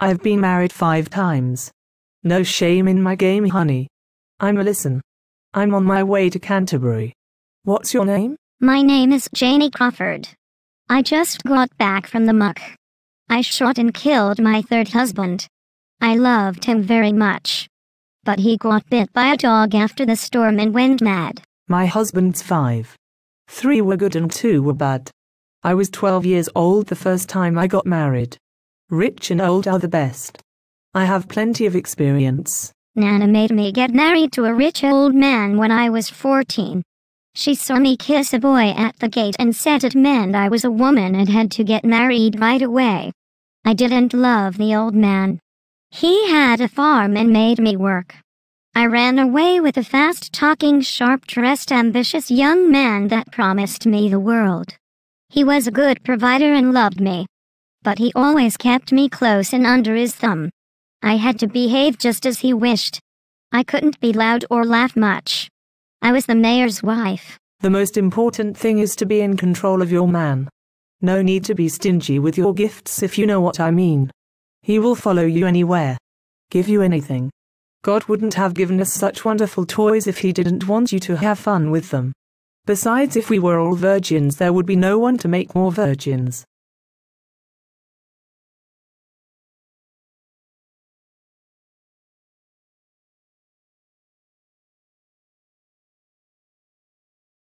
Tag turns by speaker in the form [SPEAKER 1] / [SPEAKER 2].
[SPEAKER 1] I've been married five times. No shame in my game, honey. I'm a listen.
[SPEAKER 2] I'm on my way to Canterbury. What's your name? My name is Janie Crawford. I just got back from the muck. I shot and killed my third husband. I loved him very much. But he got bit by a dog after the storm and went mad. My husband's five.
[SPEAKER 1] Three were good and two were bad. I was 12 years old the first time I got married. Rich and old are the best. I have plenty of experience.
[SPEAKER 2] Nana made me get married to a rich old man when I was 14. She saw me kiss a boy at the gate and said it meant I was a woman and had to get married right away. I didn't love the old man. He had a farm and made me work. I ran away with a fast talking, sharp dressed, ambitious young man that promised me the world. He was a good provider and loved me but he always kept me close and under his thumb. I had to behave just as he wished. I couldn't be loud or laugh much. I was the mayor's wife. The most important thing is to be in control
[SPEAKER 1] of your man. No need to be stingy with your gifts if you know what I mean. He will follow you anywhere. Give you anything. God wouldn't have given us such wonderful toys if he didn't want you to have fun with them. Besides if we were all virgins there would be no one to make more virgins.